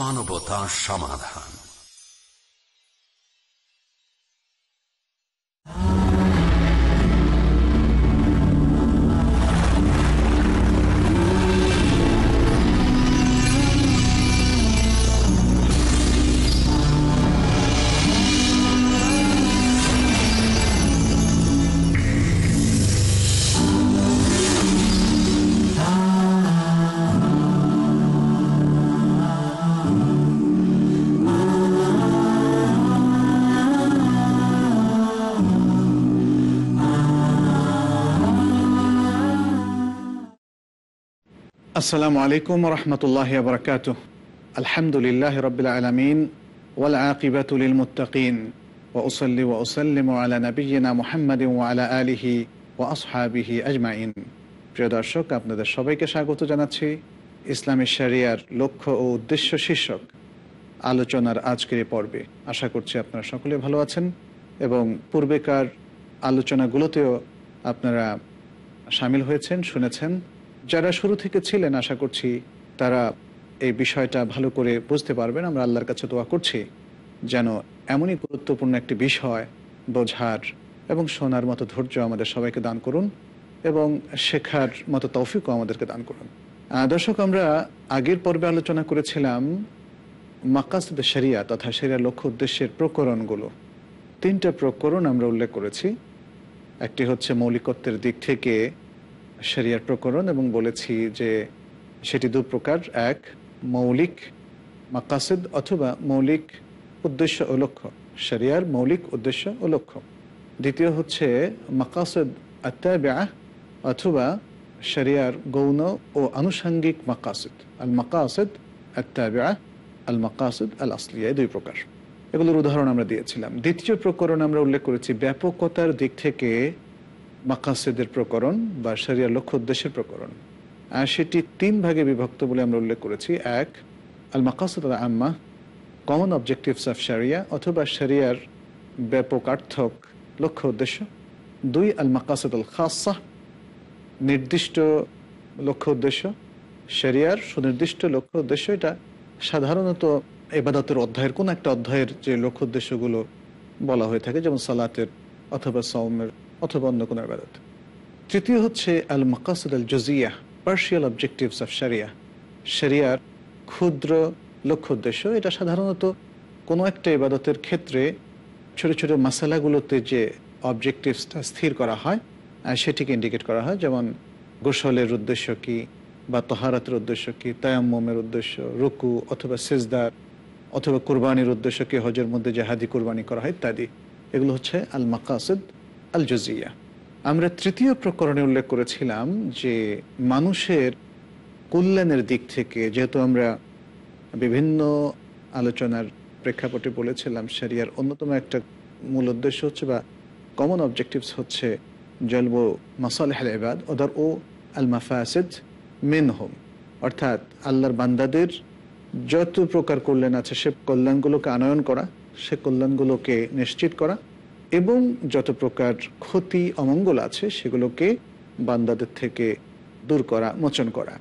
মানবতা সমাধান আসসালামু আলাইকুম রহমতুল্লাহ বরকাত আলহামদুলিল্লাহ রবিল আলমিন ওয়াল আকিবাতুল মুতাকিন ওসল্লি ওসলিম আলা নবীনা মোহাম্মদ আলা আলিহি ও আসহাবিহি আজমাইন প্রিয় দর্শক আপনাদের সবাইকে স্বাগত জানাচ্ছি ইসলামী শরিয়ার লক্ষ্য ও উদ্দেশ্য শীর্ষক আলোচনার আজকের পর্বে আশা করছি আপনারা সকলে ভালো আছেন এবং পূর্বেকার আলোচনাগুলোতেও আপনারা সামিল হয়েছেন শুনেছেন যারা শুরু থেকে ছিলেন আশা করছি তারা এই বিষয়টা ভালো করে বুঝতে পারবেন আমরা আল্লাহর কাছে দোয়া করছি যেন এমনই গুরুত্বপূর্ণ একটি বিষয় বোঝার এবং শোনার মতো ধৈর্য আমাদের সবাইকে দান করুন এবং শেখার মতো তৌফিকও আমাদেরকে দান করুন দর্শক আমরা আগের পর্বে আলোচনা করেছিলাম মাকাসদ সেরিয়া তথা সেরিয়া লক্ষ্য উদ্দেশ্যের প্রকরণগুলো তিনটা প্রকরণ আমরা উল্লেখ করেছি একটি হচ্ছে মৌলিকত্বের দিক থেকে শরিয়ার প্রকরণ এবং বলেছি যে সেটি দু প্রকার এক মৌলিক মাকাসিদ অথবা মৌলিক উদ্দেশ্য ও লক্ষ্য শরিয়ার মৌলিক উদ্দেশ্য ও লক্ষ্য দ্বিতীয় হচ্ছে মাকাসদ আত্যাব্যাহ অথবা শরিয়ার গৌণ ও আনুষাঙ্গিক মাকাসিদ আল মাকাসদ আত্যাব্যাহ আল মাকাসদ আল আসলিয়া দুই প্রকার এগুলোর উদাহরণ আমরা দিয়েছিলাম দ্বিতীয় প্রকরণ আমরা উল্লেখ করেছি ব্যাপকতার দিক থেকে মাকাসেদের প্রকরণ বা সারিয়ার লক্ষ্য উদ্দেশ্যের প্রকরণ আর সেটি তিন ভাগে বিভক্ত বলে আমরা উল্লেখ করেছি এক আল মাকাসদ আল আম্মা কমন অবজেক্টিভস অফ সারিয়া অথবা সারিয়ার ব্যাপকার্থক লক্ষ্য উদ্দেশ্য দুই আল মাকাসদ আল খাসা নির্দিষ্ট লক্ষ্য উদ্দেশ্য সেরিয়ার সুনির্দিষ্ট লক্ষ্য উদ্দেশ্য এটা সাধারণত এবাদতের অধ্যায়ের কোন একটা অধ্যায়ের যে লক্ষ্য উদ্দেশ্যগুলো বলা হয়ে থাকে যেমন সালাতের অথবা সৌমের অথবা অন্য কোনো আবাদত তৃতীয় হচ্ছে আল মকাসুদ আল জজিয়া পার্শিয়াল অবজেক্টিভস অফ সারিয়া শরিয়ার ক্ষুদ্র লক্ষ্য উদ্দেশ্য এটা সাধারণত কোনো একটা ইবাদতের ক্ষেত্রে ছোট ছোট মশালাগুলোতে যে অবজেক্টিভসটা স্থির করা হয় সেটিকে ইন্ডিকেট করা হয় যেমন গোসলের উদ্দেশ্য কি বা তহারাতের উদ্দেশ্য কি তায়াম্মের উদ্দেশ্য রুকু অথবা সেজদার অথবা কোরবানির উদ্দেশ্য কি হজের মধ্যে যে হাদি কোরবানি করা হয় ইত্যাদি এগুলো হচ্ছে আল মাকাসুদ আল জজিয়া আমরা তৃতীয় প্রকরণে উল্লেখ করেছিলাম যে মানুষের কল্যাণের দিক থেকে যেহেতু আমরা বিভিন্ন আলোচনার প্রেক্ষাপটে বলেছিলাম সেরিয়ার অন্যতম একটা মূল উদ্দেশ্য হচ্ছে বা কমন অবজেক্টিভস হচ্ছে জলব মাসাল এবাদ ওদার ও আল মাফাসেদ মেন হোম অর্থাৎ আল্লাহর বান্দাদের যত প্রকার কল্যাণ আছে সে কল্যাণগুলোকে আনয়ন করা সে কল্যাণগুলোকে নিশ্চিত করা এবং যত প্রকার ক্ষতি অমঙ্গল আছে সেগুলোকে বান্দাদের থেকে দূর করা মোচন করা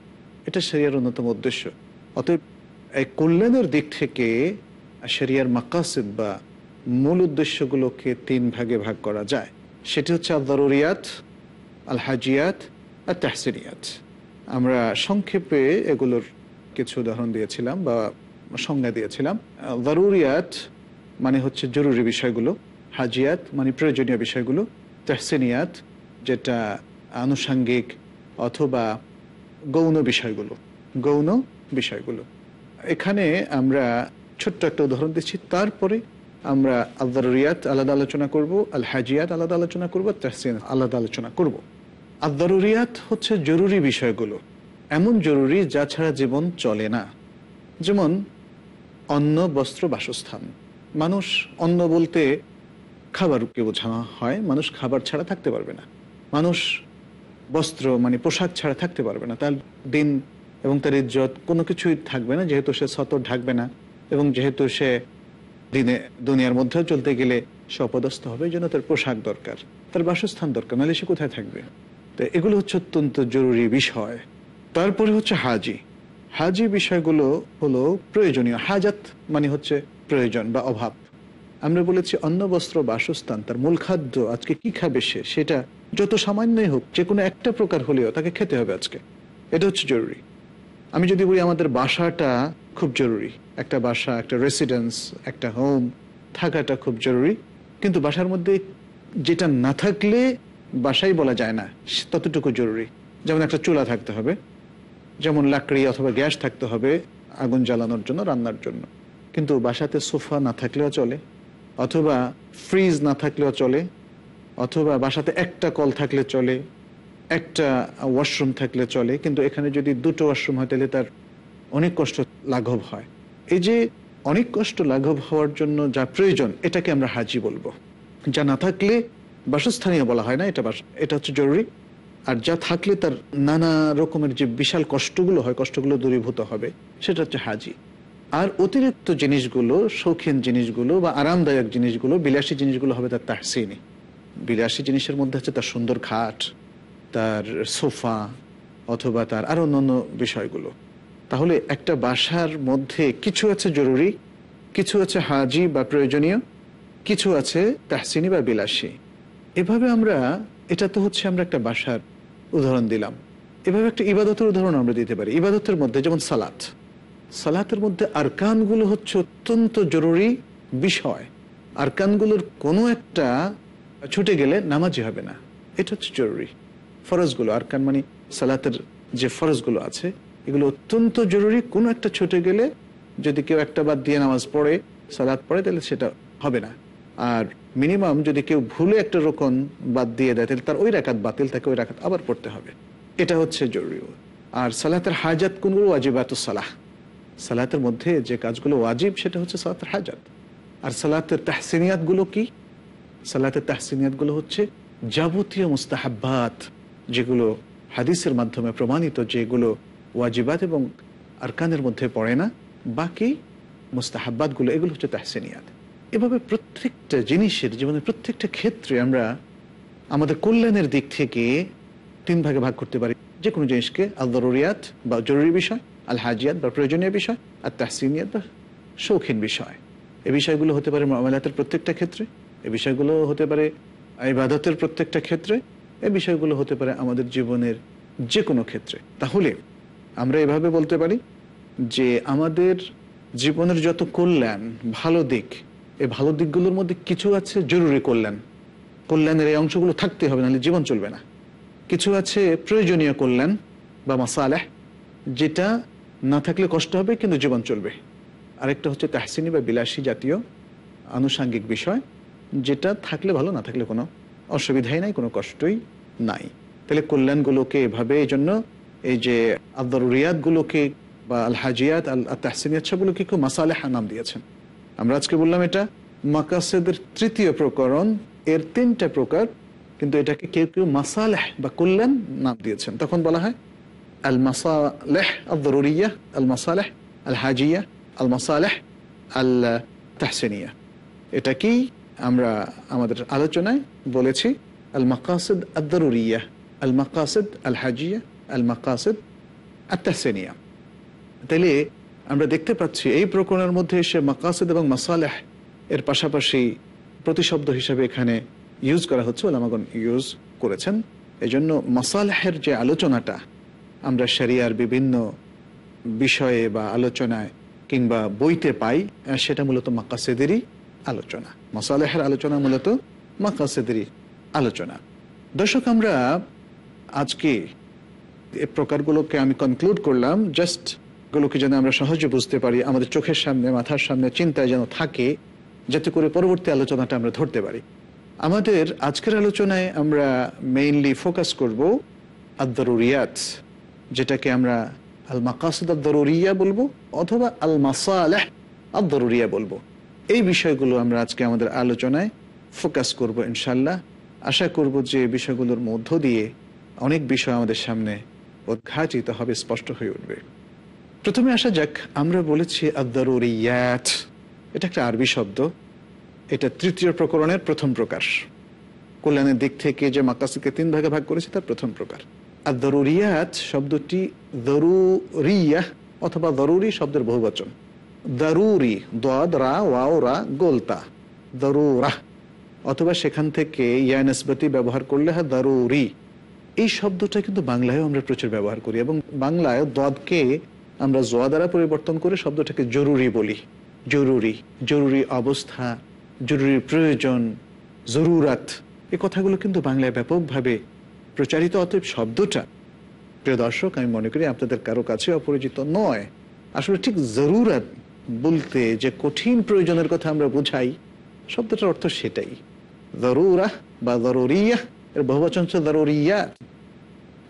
এটা সেরিয়ার অন্যতম উদ্দেশ্য অতএব এই কল্যাণের দিক থেকে সেরিয়ার মাকাসিব বা মূল উদ্দেশ্যগুলোকে তিন ভাগে ভাগ করা যায় সেটি হচ্ছে আল আল হাজিয়াত আর তাহসিরিয়াত আমরা সংক্ষেপে এগুলোর কিছু উদাহরণ দিয়েছিলাম বা সংজ্ঞা দিয়েছিলাম দারুরিয়াত মানে হচ্ছে জরুরি বিষয়গুলো হাজিয়াত মানে প্রয়োজনীয় বিষয়গুলো তেহসিনিয়াত যেটা আনুষাঙ্গিক অথবা গৌণ বিষয়গুলো গৌণ বিষয়গুলো এখানে আমরা ছোট্ট একটা উদাহরণ দিচ্ছি তারপরে আমরা রিয়াত আলাদা আলোচনা করব আল হাজিয়াত আলাদা আলোচনা করব তেহসিন আলাদা আলোচনা করব আদারিয়াত হচ্ছে জরুরি বিষয়গুলো এমন জরুরি যা ছাড়া জীবন চলে না যেমন অন্ন বস্ত্র বাসস্থান মানুষ অন্ন বলতে খাবারকে বোঝানো হয় মানুষ খাবার ছাড়া থাকতে পারবে না মানুষ বস্ত্র মানে পোশাক ছাড়া থাকতে পারবে না তার দিন এবং তার ইজ্জত কোনো কিছুই থাকবে না যেহেতু সে সত ঢাকবে না এবং যেহেতু সে দিনে দুনিয়ার মধ্যেও চলতে গেলে সে অপদস্থ হবে জন্য তার পোশাক দরকার তার বাসস্থান দরকার নাহলে সে কোথায় থাকবে তো এগুলো হচ্ছে অত্যন্ত জরুরি বিষয় তারপরে হচ্ছে হাজি হাজি বিষয়গুলো হলো প্রয়োজনীয় হাজাত মানে হচ্ছে প্রয়োজন বা অভাব আমরা বলেছি অন্ন বস্ত্র বাসস্থান তার মূল খাদ্য আজকে কি খাবে সে সেটা যত সামান্যই হোক যে কোনো একটা প্রকার হলেও তাকে খেতে হবে আজকে এটা হচ্ছে জরুরি আমি যদি বলি আমাদের বাসাটা খুব জরুরি একটা বাসা একটা রেসিডেন্স একটা হোম থাকাটা খুব জরুরি কিন্তু বাসার মধ্যে যেটা না থাকলে বাসাই বলা যায় না ততটুকু জরুরি যেমন একটা চুলা থাকতে হবে যেমন লাকড়ি অথবা গ্যাস থাকতে হবে আগুন জ্বালানোর জন্য রান্নার জন্য কিন্তু বাসাতে সোফা না থাকলেও চলে অথবা ফ্রিজ না থাকলেও চলে অথবা বাসাতে একটা কল থাকলে চলে একটা ওয়াশরুম থাকলে চলে কিন্তু এখানে যদি দুটো ওয়াশরুম হয় তাহলে তার অনেক কষ্ট লাঘব হয় এই যে অনেক কষ্ট লাঘব হওয়ার জন্য যা প্রয়োজন এটাকে আমরা হাজি বলবো যা না থাকলে বাসস্থানীয় বলা হয় না এটা এটা হচ্ছে জরুরি আর যা থাকলে তার নানা রকমের যে বিশাল কষ্টগুলো হয় কষ্টগুলো দূরীভূত হবে সেটা হচ্ছে হাজি আর অতিরিক্ত জিনিসগুলো শৌখিন জিনিসগুলো বা আরামদায়ক জিনিসগুলো বিলাসী জিনিসগুলো হবে তার তাহসিনী বিলাসী জিনিসের মধ্যে হচ্ছে তার সুন্দর খাট তার সোফা অথবা তার আরো অন্যান্য বিষয়গুলো তাহলে একটা বাসার মধ্যে কিছু আছে জরুরি কিছু আছে হাজি বা প্রয়োজনীয় কিছু আছে তাহসিনী বা বিলাসী এভাবে আমরা এটা তো হচ্ছে আমরা একটা বাসার উদাহরণ দিলাম এভাবে একটা ইবাদতের উদাহরণ আমরা দিতে পারি ইবাদতের মধ্যে যেমন সালাত সালাতের মধ্যে আরকানগুলো হচ্ছে অত্যন্ত জরুরি বিষয় আরকানগুলোর কোনো একটা ছুটে গেলে নামাজই হবে না এটা হচ্ছে জরুরি ফরজগুলো আরকান মানে সালাতের যে ফরজগুলো আছে এগুলো অত্যন্ত জরুরি কোনো একটা ছুটে গেলে যদি কেউ একটা বাদ দিয়ে নামাজ পড়ে সালাত পড়ে তাহলে সেটা হবে না আর মিনিমাম যদি কেউ ভুলে একটা রোকন বাদ দিয়ে দেয় তাহলে তার ওই রাখাত বাতিল তাকে ওই রাখাত আবার পড়তে হবে এটা হচ্ছে জরুরি আর সালাতের হাজাত কোনগুলো আজিবাত সালাহ সালাতের মধ্যে যে কাজগুলো ওয়াজিব সেটা হচ্ছে সালাতের হাজাত আর সালাতের তাহসিনিয়াতগুলো কি সালাতের তাহসিনিয়াতগুলো হচ্ছে যাবতীয় মুস্তাহাব্বাত যেগুলো হাদিসের মাধ্যমে প্রমাণিত যেগুলো ওয়াজিবাত এবং আরকানের মধ্যে পড়ে না বাকি মুস্তাহাব্বাতগুলো এগুলো হচ্ছে তাহসিনিয়াত এভাবে প্রত্যেকটা জিনিসের জীবনের প্রত্যেকটা ক্ষেত্রে আমরা আমাদের কল্যাণের দিক থেকে তিন ভাগে ভাগ করতে পারি যে কোনো জিনিসকে আলদরিয়াত বা জরুরি বিষয় আল হাজিয়াত বা প্রয়োজনীয় বিষয় আর তাহসিনিয়াত বা শৌখিন বিষয় এ বিষয়গুলো হতে পারে মামলাতের প্রত্যেকটা ক্ষেত্রে এ বিষয়গুলো হতে পারে ইবাদতের প্রত্যেকটা ক্ষেত্রে এ বিষয়গুলো হতে পারে আমাদের জীবনের যে কোনো ক্ষেত্রে তাহলে আমরা এভাবে বলতে পারি যে আমাদের জীবনের যত কল্যাণ ভালো দিক এই ভালো দিকগুলোর মধ্যে কিছু আছে জরুরি কল্যাণ কল্যাণের এই অংশগুলো থাকতে হবে নাহলে জীবন চলবে না কিছু আছে প্রয়োজনীয় কল্যাণ বা মাসালেহ যেটা না থাকলে কষ্ট হবে কিন্তু জীবন চলবে আরেকটা হচ্ছে তাহসিনী বা বিলাসী জাতীয় আনুষাঙ্গিক বিষয় যেটা থাকলে ভালো না থাকলে কোনো অসুবিধাই নাই কোনো কষ্টই নাই তাহলে কল্যাণগুলোকে এভাবে এই জন্য এই যে রিয়াদগুলোকে বা আল হাজিয়াত আল তাহসিনিয়াত সবগুলোকে কেউ মাসালেহা নাম দিয়েছেন আমরা আজকে বললাম এটা মাকাসেদের তৃতীয় প্রকরণ এর তিনটা প্রকার কিন্তু এটাকে কেউ কেউ মাসালেহ বা কল্যাণ নাম দিয়েছেন তখন বলা হয় المصالح الضرورية المصالح الحاجية المصالح التحسينية এটাকেই আমরা আমাদের আলোচনায় বলেছি আল المقاصد الضرورية المقاصد আল المقاصد আল হাজিয়া আল মাকাসেদ আত্তাহসেনিয়া তাহলে আমরা দেখতে পাচ্ছি এই প্রকরণের মধ্যে সে মাকাসেদ এবং মাসালেহ এর পাশাপাশি প্রতিশব্দ হিসাবে এখানে ইউজ করা হচ্ছে ওলামাগণ ইউজ করেছেন এজন্য মাসালেহের যে আলোচনাটা আমরা শরিয়ার বিভিন্ন বিষয়ে বা আলোচনায় কিংবা বইতে পাই সেটা মূলত মাকাসেদেরই আলোচনা মসালেহের আলোচনা মূলত মাকাসেদেরই আলোচনা দর্শক আমরা আজকে এ প্রকারগুলোকে আমি কনক্লুড করলাম জাস্ট গুলোকে যেন আমরা সহজে বুঝতে পারি আমাদের চোখের সামনে মাথার সামনে চিন্তায় যেন থাকে যাতে করে পরবর্তী আলোচনাটা আমরা ধরতে পারি আমাদের আজকের আলোচনায় আমরা মেইনলি ফোকাস করব আদ্দারুরিয়াত যেটাকে আমরা আল মাকাসুদ দরুরিয়া বলবো অথবা আল মাসালেহ আদ দরুরিয়া বলবো এই বিষয়গুলো আমরা আজকে আমাদের আলোচনায় ফোকাস করব ইনশাল্লাহ আশা করব যে বিষয়গুলোর মধ্য দিয়ে অনেক বিষয় আমাদের সামনে উদ্ঘাটিত হবে স্পষ্ট হয়ে উঠবে প্রথমে আসা যাক আমরা বলেছি আদরিয়াত এটা একটা আরবি শব্দ এটা তৃতীয় প্রকরণের প্রথম প্রকার কল্যাণের দিক থেকে যে মাকাসিকে তিন ভাগে ভাগ করেছে তার প্রথম প্রকার আর দরুরিয়াত শব্দটি দরুরিয়া অথবা দরুরি শব্দের বহুবচন দরুরি দদ রা ওয়াও রা গোলতা দরুরা অথবা সেখান থেকে ইয়ানসবতি ব্যবহার করলে হ্যাঁ দরুরি এই শব্দটা কিন্তু বাংলায়ও আমরা প্রচুর ব্যবহার করি এবং বাংলায় দদকে আমরা জোয়া দ্বারা পরিবর্তন করে শব্দটাকে জরুরি বলি জরুরি জরুরি অবস্থা জরুরি প্রয়োজন জরুরাত এ কথাগুলো কিন্তু বাংলায় ব্যাপকভাবে প্রচারিত অতএব শব্দটা প্রিয় দর্শক আমি মনে করি আপনাদের কারো কাছে অপরিচিত নয় আসলে ঠিক জরুরাত বলতে যে কঠিন প্রয়োজনের কথা আমরা বুঝাই শব্দটার অর্থ সেটাই জরুরা বা জরুরিয়া এর বহুবচন জরুরিয়া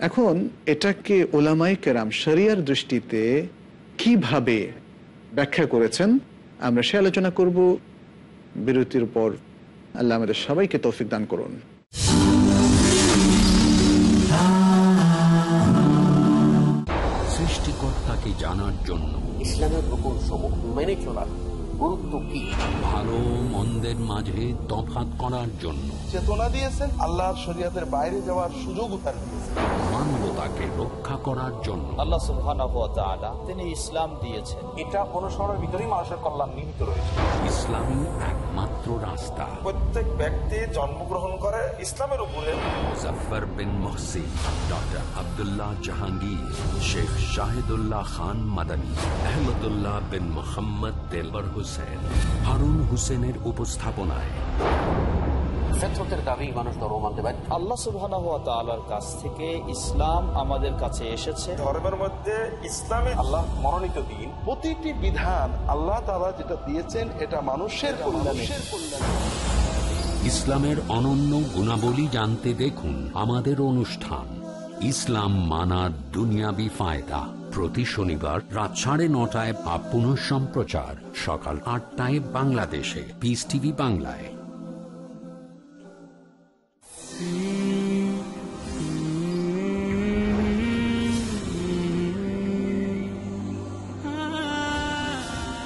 এখন এটাকে ওলামাই কেরাম শরিয়ার দৃষ্টিতে কিভাবে ব্যাখ্যা করেছেন আমরা সে আলোচনা করব বিরতির পর আল্লাহ আমাদের সবাইকে তৌফিক দান করুন জানার জন্য ইসলামের রকম সমূহ মেনে চলার গুরুত্ব কি ভালো মন্দের মাঝে তফাত করার জন্য চেতনা দিয়েছেন আল্লাহর শরিয়াতের বাইরে যাওয়ার সুযোগ তার মানবতাকে রক্ষা করার জন্য আল্লাহ সুবহানাহু তিনি ইসলাম দিয়েছেন এটা অনুসরণের ভিতরেই মানুষের কল্যাণ নিহিত রয়েছে ইসলামই একমাত্র রাস্তা প্রত্যেক ব্যক্তি জন্মগ্রহণ করে ইসলামের উপরে মুজাফফর বিন মুহসিন ডক্টর আব্দুল্লাহ জাহাঙ্গীর শেখ শাহিদুল্লাহ খান মাদানী আহমদুল্লাহ বিন মোহাম্মদ দেলবর হোসেন হোসেন হারুন হোসেনের উপস্থাপনায় মানুষ ধর্ম মানতে পারে আল্লাহ কাছ থেকে ইসলাম আমাদের কাছে এসেছে ধর্মের মধ্যে ইসলামে আল্লাহ মনোনীত প্রতিটি বিধান আল্লাহ যেটা দিয়েছেন এটা মানুষের ইসলামের অনন্য গুণাবলী জানতে দেখুন আমাদের অনুষ্ঠান ইসলাম মানা দুনিয়াবি ফায়দা প্রতি শনিবার রাত সাড়ে নটায় বা পুনঃ সম্প্রচার সকাল আটটায় বাংলাদেশে পিস টিভি বাংলায়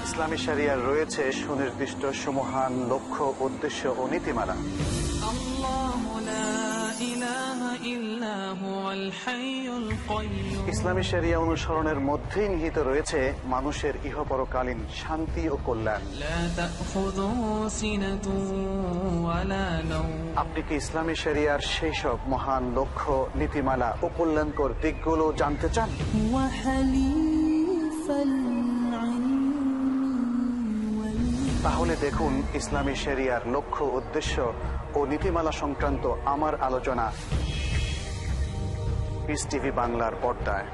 ইসলামী সারিয়ার রয়েছে সুনির্দিষ্ট সমহান লক্ষ্য উদ্দেশ্য ও নীতিমালা ইসলামী সেরিয়া অনুসরণের মধ্যে নিহিত রয়েছে মানুষের ইহপরকালীন শান্তি ও কল্যাণ আপনি কি ইসলামী সেরিয়ার সেই সব মহান লক্ষ্য নীতিমালা ও কল্যাণকর দিকগুলো জানতে চান তাহলে দেখুন ইসলামী সেরিয়ার লক্ষ্য উদ্দেশ্য ও নীতিমালা সংক্রান্ত আমার আলোচনা পিস টিভি বাংলার পর্দায়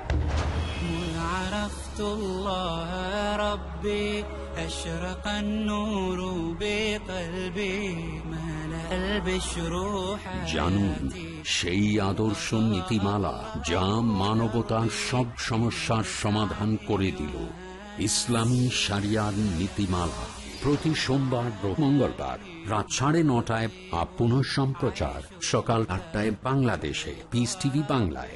জানুন সেই আদর্শ নীতিমালা যা মানবতার সব সমস্যার সমাধান করে দিল ইসলামী সারিয়ার নীতিমালা প্রতি সোমবার মঙ্গলবার রাত সাড়ে নটায় আপ সম্প্রচার সকাল আটটায় বাংলাদেশে পিস টিভি বাংলায়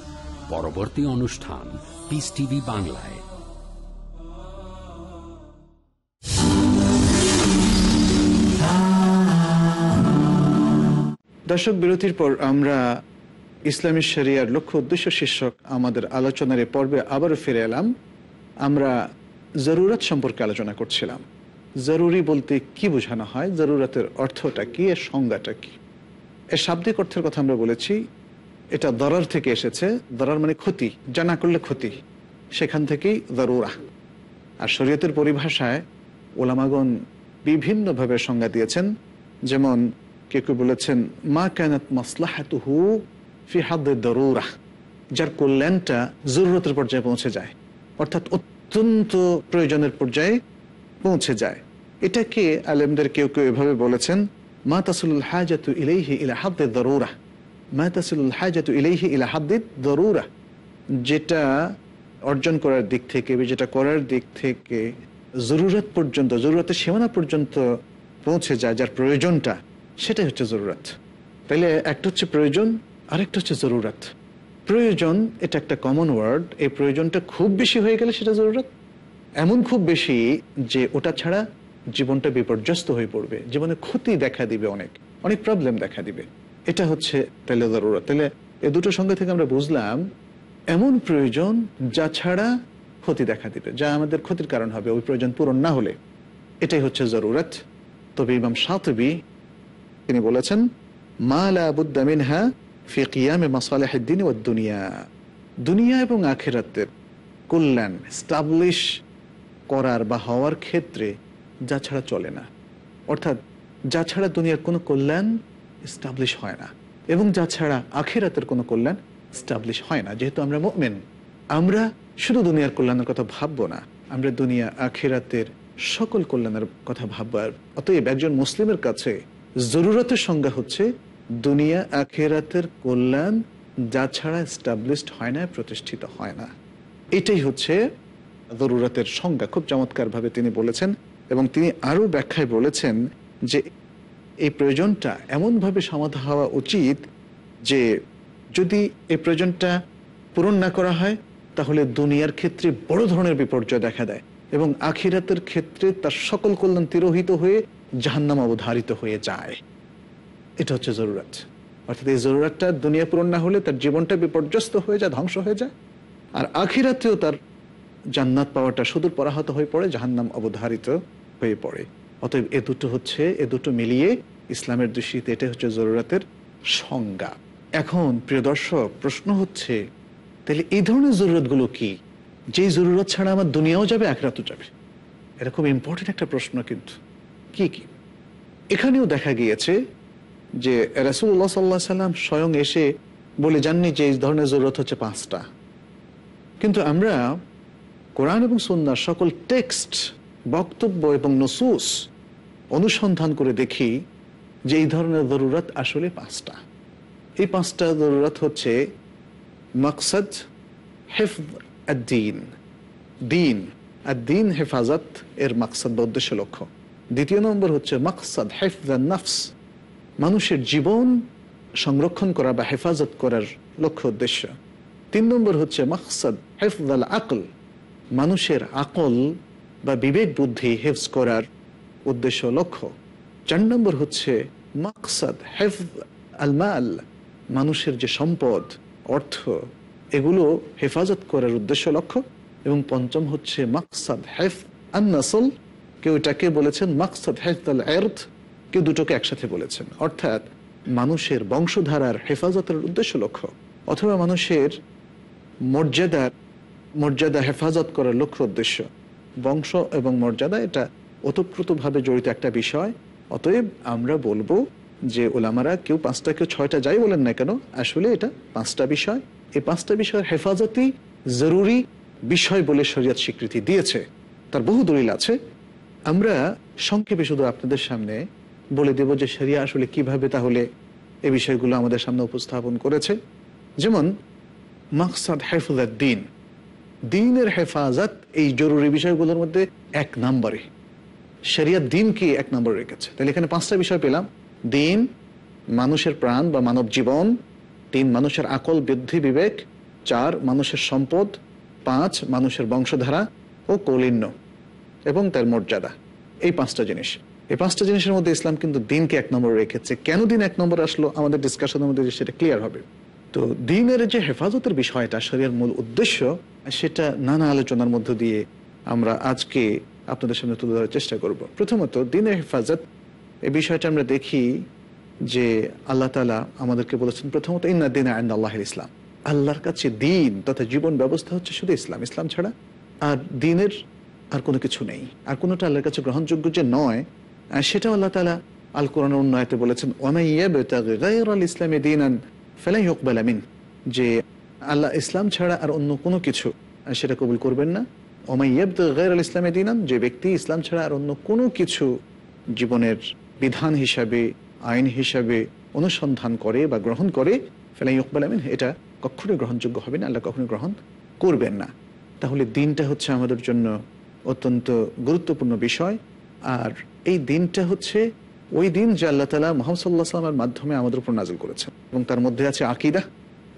পরবর্তী অনুষ্ঠান পিস টিভি বাংলায় দর্শক বিরতির পর আমরা ইসলামী শরিয়ার লক্ষ্য উদ্দেশ্য শীর্ষক আমাদের আলোচনার এ পর্বে আবারও ফিরে এলাম আমরা জরুরত সম্পর্কে আলোচনা করছিলাম জরুরি বলতে কি বোঝানো হয় জরুরাতের অর্থটা কি এর সংজ্ঞাটা কি এর শাব্দিক অর্থের কথা আমরা বলেছি এটা দরার থেকে এসেছে দরার মানে ক্ষতি যা না করলে ক্ষতি সেখান থেকেই দরুরা আর শরীয়তের পরিভাষায় ওলামাগন বিভিন্নভাবে সংজ্ঞা দিয়েছেন যেমন কেউ কেউ বলেছেন মা কায়নাত মাসলাহাতুহু ফিহাদে দরুরা যার কল্যাণটা জরুরতের পর্যায়ে পৌঁছে যায় অর্থাৎ অত্যন্ত প্রয়োজনের পর্যায়ে পৌঁছে যায় এটাকে আলেমদের কেউ কেউ এভাবে বলেছেন মা তাসুল হাজাতু ইলাইহি ইলা হাদে দরুরা মাহতাসুল হাজাত ইলেহি ইলা হাদ্দিদ দরুরা যেটা অর্জন করার দিক থেকে যেটা করার দিক থেকে জরুরত পর্যন্ত জরুরতের সীমানা পর্যন্ত পৌঁছে যায় যার প্রয়োজনটা সেটাই হচ্ছে জরুরাত তাহলে একটা হচ্ছে প্রয়োজন আরেকটা হচ্ছে জরুরাত প্রয়োজন এটা একটা কমন ওয়ার্ড এই প্রয়োজনটা খুব বেশি হয়ে গেলে সেটা জরুরত এমন খুব বেশি যে ওটা ছাড়া জীবনটা বিপর্যস্ত হয়ে পড়বে জীবনে ক্ষতি দেখা দিবে অনেক অনেক প্রবলেম দেখা দিবে এটা হচ্ছে তাহলে জরুরত তাহলে এ দুটো সঙ্গে থেকে আমরা বুঝলাম এমন প্রয়োজন যা ছাড়া ক্ষতি দেখা দিবে যা আমাদের ক্ষতির কারণ হবে ওই প্রয়োজন পূরণ না হলে এটাই হচ্ছে জরুরত তবে ইমাম সাতবি তিনি বলেছেন মা লাবুদ্দামিনহা ফিকিয়ামে মাসালাহদ্দিন ও দুনিয়া দুনিয়া এবং আখেরাতের কল্যাণ স্টাবলিশ করার বা হওয়ার ক্ষেত্রে যা ছাড়া চলে না অর্থাৎ যা ছাড়া দুনিয়ার কোনো কল্যাণ স্টাবলিশ হয় না এবং যা ছাড়া আখেরাতের কোনো কল্যাণ স্টাবলিশ হয় না যেহেতু আমরা মেন আমরা শুধু দুনিয়ার কল্যাণের কথা ভাববো না আমরা দুনিয়া আখেরাতের সকল কল্যাণের কথা ভাববার অতএব একজন মুসলিমের কাছে জরুরতের সংজ্ঞা হচ্ছে দুনিয়া আখেরাতের কল্যাণ যা ছাড়া স্টাবলিশড হয় না প্রতিষ্ঠিত হয় না এটাই হচ্ছে জরুরতের সংজ্ঞা খুব চমৎকারভাবে তিনি বলেছেন এবং তিনি আরও ব্যাখ্যায় বলেছেন যে এই প্রয়োজনটা এমনভাবে সমাধা হওয়া উচিত যে যদি এই প্রয়োজনটা পূরণ না করা হয় তাহলে দুনিয়ার ক্ষেত্রে বড় ধরনের বিপর্যয় দেখা দেয় এবং আখিরাতের ক্ষেত্রে তার সকল কল্যাণ তিরোহিত হয়ে জাহান্নাম অবধারিত হয়ে যায় এটা হচ্ছে জরুরাত অর্থাৎ এই জরুরাতটা দুনিয়া পূরণ না হলে তার জীবনটা বিপর্যস্ত হয়ে যায় ধ্বংস হয়ে যায় আর আখিরাতেও তার জান্নাত পাওয়াটা সুদূর পরাহত হয়ে পড়ে জাহান্নাম অবধারিত হয়ে পড়ে অতএব এ দুটো হচ্ছে এ দুটো মিলিয়ে ইসলামের দৃষ্টিতে এটা হচ্ছে জরুরাতের সংজ্ঞা এখন প্রিয় দর্শক প্রশ্ন হচ্ছে তাহলে এই ধরনের জরুরতগুলো কি যেই জরুরত ছাড়া আমার দুনিয়াও যাবে একরাতও যাবে এটা খুব ইম্পর্টেন্ট একটা প্রশ্ন কিন্তু কি কি এখানেও দেখা গিয়েছে যে রাসুল্লাহ সাল্লাহ সাল্লাম স্বয়ং এসে বলে জাননি যে এই ধরনের জরুরত হচ্ছে পাঁচটা কিন্তু আমরা কোরআন এবং সন্ন্যার সকল টেক্সট বক্তব্য এবং নসুস অনুসন্ধান করে দেখি যে এই ধরনের জরুরাত আসলে পাঁচটা এই পাঁচটা জরুরত হচ্ছে মকসদ হেফ আদ্দিন দিন আদ্দিন হেফাজত এর মাকসাদ বা উদ্দেশ্য লক্ষ্য দ্বিতীয় নম্বর হচ্ছে মাকসাদ হেফ নফস মানুষের জীবন সংরক্ষণ করা বা হেফাজত করার লক্ষ্য উদ্দেশ্য তিন নম্বর হচ্ছে মকসদ হেফ আকল মানুষের আকল বা বিবেক বুদ্ধি হেফজ করার উদ্দেশ্য লক্ষ্য চার নম্বর হচ্ছে মাকসাদ হেফ আলমাল মানুষের যে সম্পদ অর্থ এগুলো হেফাজত করার উদ্দেশ্য লক্ষ্য এবং পঞ্চম হচ্ছে মাকসাদ হেফ আন্নাসল কেউ এটাকে বলেছেন মাকসাদ হেফ আল এর্থ কেউ দুটোকে একসাথে বলেছেন অর্থাৎ মানুষের বংশধারার হেফাজতের উদ্দেশ্য লক্ষ্য অথবা মানুষের মর্যাদার মর্যাদা হেফাজত করার লক্ষ্য উদ্দেশ্য বংশ এবং মর্যাদা এটা ওতপ্রোতভাবে জড়িত একটা বিষয় অতএব আমরা বলবো যে ওলামারা কেউ পাঁচটা কেউ ছয়টা যাই বলেন না কেন আসলে এটা পাঁচটা বিষয় এই পাঁচটা বিষয়ের হেফাজতই জরুরি বিষয় বলে শরিয়াত স্বীকৃতি দিয়েছে তার বহু দলিল আছে আমরা সংক্ষেপে শুধু আপনাদের সামনে বলে দেব যে সেরিয়া আসলে কিভাবে তাহলে এ বিষয়গুলো আমাদের সামনে উপস্থাপন করেছে যেমন মাকসাদ দিন দিনের হেফাজত এই জরুরি বিষয়গুলোর মধ্যে এক নম্বরে শরিয়ার দিনকে এক নম্বর রেখেছে তাহলে এখানে পাঁচটা বিষয় পেলাম দিন মানুষের প্রাণ বা মানব জীবন তিন মানুষের আকল বৃদ্ধি বিবেক চার মানুষের সম্পদ পাঁচ মানুষের বংশধারা ও কৌলিন্য এবং তার মর্যাদা এই পাঁচটা জিনিস এই পাঁচটা জিনিসের মধ্যে ইসলাম কিন্তু দিনকে এক নম্বর রেখেছে কেন দিন এক নম্বর আসলো আমাদের ডিসকাশনের মধ্যে সেটা ক্লিয়ার হবে তো দিনের যে হেফাজতের বিষয়টা শরীরের মূল উদ্দেশ্য সেটা নানা আলোচনার মধ্য দিয়ে আমরা আজকে আপনাদের সামনে তুলে ধরার চেষ্টা করব প্রথমত দিনের হেফাজত এই বিষয়টা আমরা দেখি যে আল্লাহ তালা আমাদেরকে বলেছেন প্রথমত ইন্না দিন আইন আল্লাহ ইসলাম আল্লাহর কাছে দিন তথা জীবন ব্যবস্থা হচ্ছে শুধু ইসলাম ইসলাম ছাড়া আর দিনের আর কোনো কিছু নেই আর কোনোটা আল্লাহর কাছে গ্রহণযোগ্য যে নয় সেটাও আল্লাহ তালা আল কোরআন উন্নয়তে বলেছেন ওনাইয়াল ইসলামে দিন আন ফেলাই হোক বেলামিন যে আল্লাহ ইসলাম ছাড়া আর অন্য কোনো কিছু সেটা কবুল করবেন না ওমাইয়েবদ গের যে ব্যক্তি ইসলাম ছাড়া আর অন্য কোনো কিছু জীবনের বিধান হিসাবে আইন হিসাবে অনুসন্ধান করে বা গ্রহণ করে ফেলাই ইকবাল আমিন এটা কখনোই গ্রহণযোগ্য হবে না আল্লাহ কখনো গ্রহণ করবেন না তাহলে দিনটা হচ্ছে আমাদের জন্য অত্যন্ত গুরুত্বপূর্ণ বিষয় আর এই দিনটা হচ্ছে ওই দিন যে আল্লাহ তালা মোহাম্মদ সাল্লাহ সাল্লামের মাধ্যমে আমাদের উপর নাজিল করেছেন এবং তার মধ্যে আছে আকিদা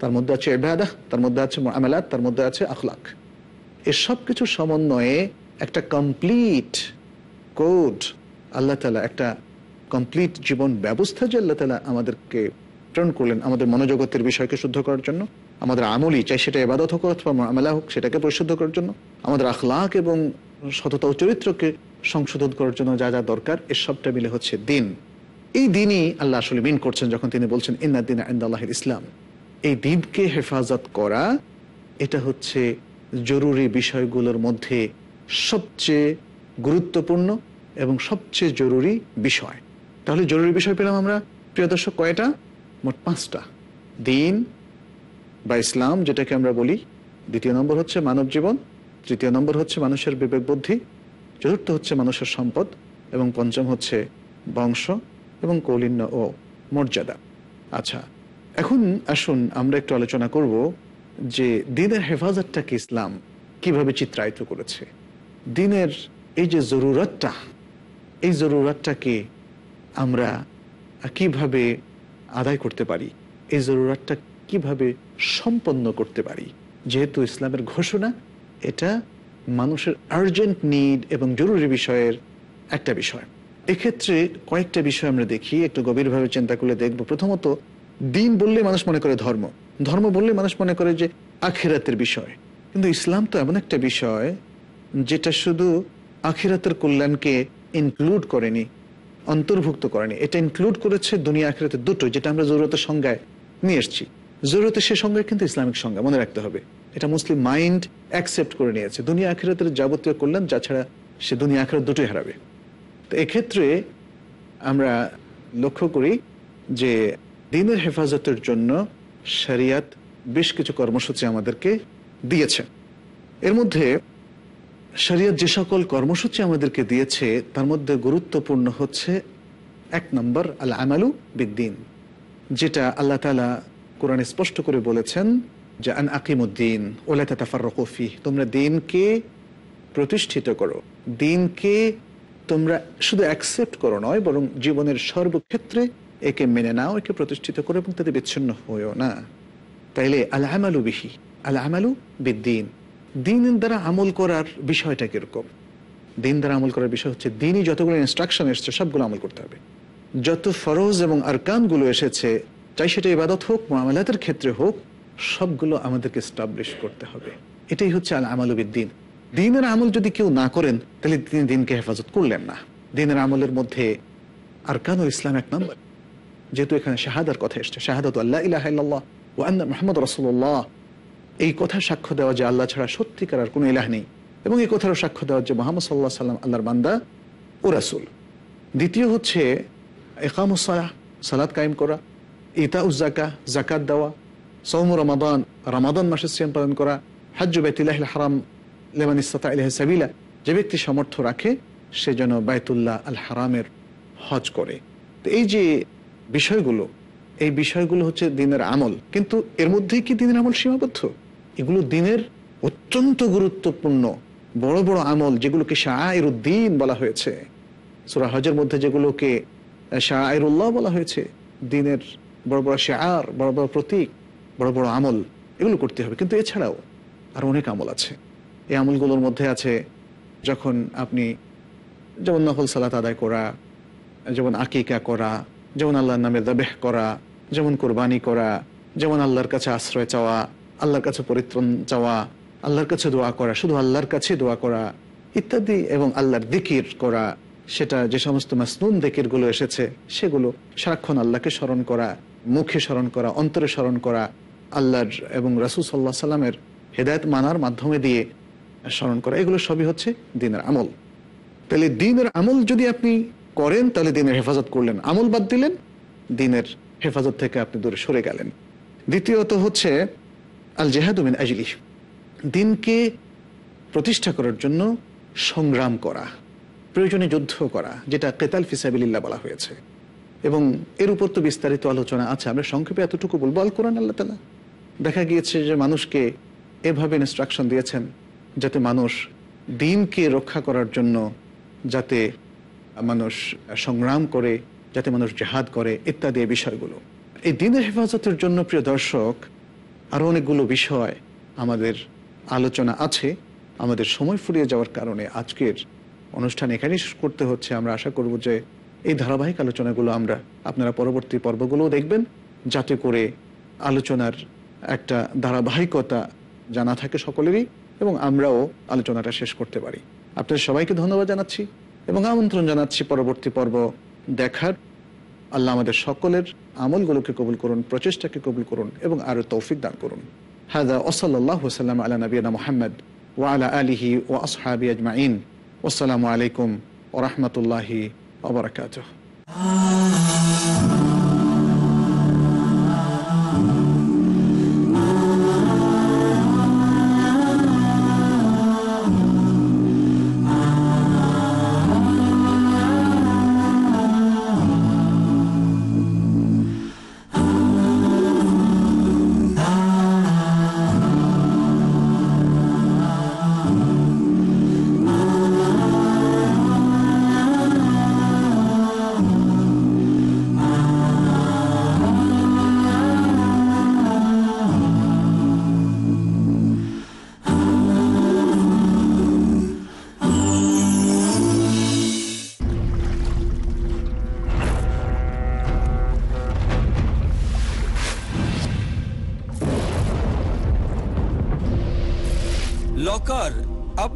তার মধ্যে আছে এবাদা তার মধ্যে আছে আমেলাত তার মধ্যে আছে আখলাখ এসব কিছু সমন্বয়ে একটা কমপ্লিট কোড আল্লাহ তালা একটা কমপ্লিট জীবন ব্যবস্থা যে আল্লাহ তালা আমাদেরকে প্রেরণ করলেন আমাদের মনোজগতের বিষয়কে শুদ্ধ করার জন্য আমাদের আমলই চাই সেটা এবাদত হোক অথবা আমেলা হোক সেটাকে পরিশুদ্ধ করার জন্য আমাদের আখলাক এবং সততা ও চরিত্রকে সংশোধন করার জন্য যা যা দরকার এসবটা মিলে হচ্ছে দিন এই দিনই আল্লাহ আসলে মিন করছেন যখন তিনি বলছেন ইন্নাদ্দিন আল্লাহ ইসলাম এই দিনকে হেফাজত করা এটা হচ্ছে জরুরি বিষয়গুলোর মধ্যে সবচেয়ে গুরুত্বপূর্ণ এবং সবচেয়ে জরুরি বিষয় তাহলে জরুরি বিষয় পেলাম আমরা প্রিয় দর্শক কয়টা মোট পাঁচটা দিন বা ইসলাম যেটাকে আমরা বলি দ্বিতীয় নম্বর হচ্ছে মানব জীবন তৃতীয় নম্বর হচ্ছে মানুষের বিবেক বুদ্ধি চতুর্থ হচ্ছে মানুষের সম্পদ এবং পঞ্চম হচ্ছে বংশ এবং কৌলিন্য ও মর্যাদা আচ্ছা এখন আসুন আমরা একটু আলোচনা করব যে দিনের হেফাজতটাকে ইসলাম কিভাবে চিত্রায়িত করেছে দিনের এই যে জরুরতটা এই জরুরতটাকে আমরা কিভাবে আদায় করতে পারি এই জরুরতটা কিভাবে সম্পন্ন করতে পারি যেহেতু ইসলামের ঘোষণা এটা মানুষের আর্জেন্ট নিড এবং জরুরি বিষয়ের একটা বিষয় এক্ষেত্রে কয়েকটা বিষয় আমরা দেখি একটু গভীরভাবে চিন্তা করলে দেখব প্রথমত দিন বললে মানুষ মনে করে ধর্ম ধর্ম বললে মানুষ মনে করে যে আখিরাতের বিষয় কিন্তু ইসলাম তো এমন একটা বিষয় যেটা শুধু আখিরাতের কল্যাণকে ইনক্লুড করেনি অন্তর্ভুক্ত করেনি এটা ইনক্লুড করেছে দুনিয়া আখিরাতের দুটো যেটা আমরা জরুরতের সংজ্ঞায় নিয়ে এসেছি জরুরতের সে সংজ্ঞায় কিন্তু ইসলামিক সংজ্ঞা মনে রাখতে হবে এটা মুসলিম মাইন্ড অ্যাকসেপ্ট করে নিয়েছে দুনিয়া আখিরাতের যাবতীয় কল্যাণ যা ছাড়া সে দুনিয়া আখিরাত দুটোই হারাবে তো এক্ষেত্রে আমরা লক্ষ্য করি যে দিনের হেফাজতের জন্য শরিয়াত বেশ কিছু কর্মসূচি আমাদেরকে দিয়েছে এর মধ্যে শরিয়াত যে সকল কর্মসূচি আমাদেরকে দিয়েছে তার মধ্যে গুরুত্বপূর্ণ হচ্ছে এক নম্বর আল আমালু বিদ্দিন যেটা আল্লাহ তালা কোরআনে স্পষ্ট করে বলেছেন যে আন আকিমুদ্দিন ওলা তাফার রকফি তোমরা দিনকে প্রতিষ্ঠিত করো দিনকে তোমরা শুধু অ্যাকসেপ্ট করো নয় বরং জীবনের সর্বক্ষেত্রে একে মেনে নাও একে প্রতিষ্ঠিত করো এবং তাদের বিচ্ছিন্ন হয়েও না তাইলে আল বিহি আল বিদ্দিন দিন দ্বারা আমল করার বিষয়টা কীরকম দিন দ্বারা আমল করার বিষয় হচ্ছে দিনই যতগুলো ইনস্ট্রাকশন এসছে সবগুলো আমল করতে হবে যত ফরজ এবং আরকানগুলো এসেছে চাই সেটা ইবাদত হোক মামলাতের ক্ষেত্রে হোক সবগুলো আমাদেরকে স্টাবলিশ করতে হবে এটাই হচ্ছে আল আমালুবিদ্দিন দিনের আমল যদি কেউ না করেন তাহলে তিনি দিনকে হেফাজত করলেন না দিনের আমলের মধ্যে আরকানুল ইসলাম এক নম্বর যেহেতু এখানে শাহাদার কথা এসছে শাহাদাত আল্লাহ ইলাহ ও আন্না মোহাম্মদ রসুল্লাহ এই কথা সাক্ষ্য দেওয়া যে আল্লাহ ছাড়া সত্যিকার আর কোনো ইলাহ নেই এবং এই কথারও সাক্ষ্য দেওয়া যে মোহাম্মদ সাল্লাহ সাল্লাম আল্লাহর বান্দা ও রাসুল দ্বিতীয় হচ্ছে একামুসালাহ সালাদ কায়েম করা ইতা উজ্জাকা জাকাত দেওয়া সৌম রমাদান রমাদান মাসের সিয়াম পালন করা হাজ্জু বেতিল্লাহ হারাম লেমান ইস্তাতা ইলাহ সাবিলা যে ব্যক্তি সমর্থ রাখে সে যেন বায়তুল্লাহ আল হারামের হজ করে তো এই যে বিষয়গুলো এই বিষয়গুলো হচ্ছে দিনের আমল কিন্তু এর মধ্যেই কি দিনের আমল সীমাবদ্ধ এগুলো দিনের অত্যন্ত গুরুত্বপূর্ণ বড় বড় আমল যেগুলোকে শাহর উদ্দিন বলা হয়েছে সুরা হজের মধ্যে যেগুলোকে শাহরুল্লাহ বলা হয়েছে দিনের বড় বড় শেয়ার বড় বড় প্রতীক বড় বড় আমল এগুলো করতে হবে কিন্তু এছাড়াও আর অনেক আমল আছে এই আমলগুলোর মধ্যে আছে যখন আপনি যেমন নকল সালাত আদায় করা যেমন আকিকা করা যেমন আল্লাহর নামে দাবেহ করা যেমন কোরবানি করা যেমন আল্লাহর কাছে আশ্রয় চাওয়া আল্লাহর কাছে পরিত্রাণ চাওয়া আল্লাহর কাছে দোয়া করা শুধু আল্লাহর কাছে দোয়া করা ইত্যাদি এবং আল্লাহর দিকির করা সেটা যে সমস্ত মাসনুন দিকিরগুলো এসেছে সেগুলো সারাক্ষণ আল্লাহকে স্মরণ করা মুখে স্মরণ করা অন্তরে স্মরণ করা আল্লাহর এবং রাসুল সাল্লাহ সাল্লামের হেদায়ত মানার মাধ্যমে দিয়ে স্মরণ করা এগুলো সবই হচ্ছে দিনের আমল তাহলে দিনের আমল যদি আপনি করেন তাহলে দিনের হেফাজত করলেন আমল বাদ দিলেন দিনের হেফাজত থেকে আপনি দূরে সরে গেলেন দ্বিতীয়ত হচ্ছে আল জেহাদুমিন আজলি দিনকে প্রতিষ্ঠা করার জন্য সংগ্রাম করা প্রয়োজনে যুদ্ধ করা যেটা কেতাল ফিসাবিল্লা বলা হয়েছে এবং এর উপর তো বিস্তারিত আলোচনা আছে আমরা সংক্ষেপে এতটুকু বলবো আল কোরআন আল্লাহ তালা দেখা গিয়েছে যে মানুষকে এভাবে ইনস্ট্রাকশন দিয়েছেন যাতে মানুষ দিনকে রক্ষা করার জন্য যাতে মানুষ সংগ্রাম করে যাতে মানুষ জেহাদ করে ইত্যাদি এই বিষয়গুলো এই দিনের হেফাজতের জন্য প্রিয় দর্শক আরও অনেকগুলো বিষয় আমাদের আলোচনা আছে আমাদের সময় ফুরিয়ে যাওয়ার কারণে আজকের অনুষ্ঠান এখানেই শেষ করতে হচ্ছে আমরা আশা করব যে এই ধারাবাহিক আলোচনাগুলো আমরা আপনারা পরবর্তী পর্বগুলোও দেখবেন যাতে করে আলোচনার একটা ধারাবাহিকতা জানা থাকে সকলেরই এবং আমরাও আলোচনাটা শেষ করতে পারি আপনাদের সবাইকে ধন্যবাদ জানাচ্ছি এবং আমন্ত্রণ জানাচ্ছি পরবর্তী পর্ব দেখার আল্লাহ আমাদের সকলের আমলগুলোকে কবুল করুন প্রচেষ্টাকে কবুল করুন এবং আরও তৌফিক দান করুন হাজা ওসল্লাহ সাল্লাম আল্লাহ নবীন মোহাম্মদ ওয়ালা আলিহি ও আসহাবি আজমাইন ওসালামু আলাইকুম ও রহমতুল্লাহি আবরকাত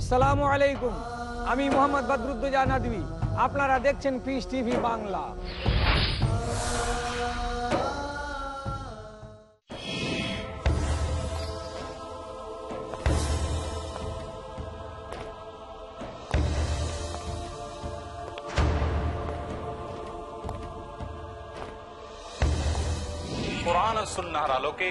আসসালামু আলাইকুম আমি মোহাম্মদ বদরুদ্দোজা নদী আপনারা দেখছেন পিস টিভি বাংলা কোরআন সুন্নাহার আলোকে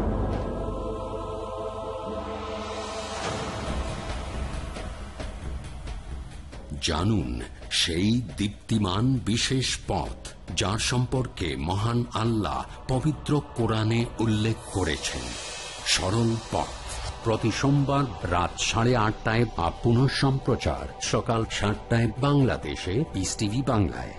জানুন সেই দীপ্তিমান বিশেষ পথ যার সম্পর্কে মহান আল্লাহ পবিত্র কোরআনে উল্লেখ করেছেন সরল পথ প্রতি সোমবার রাত সাড়ে আটটায় বা পুনঃ সম্প্রচার সকাল সাতটায় বাংলাদেশে ইস টিভি বাংলায়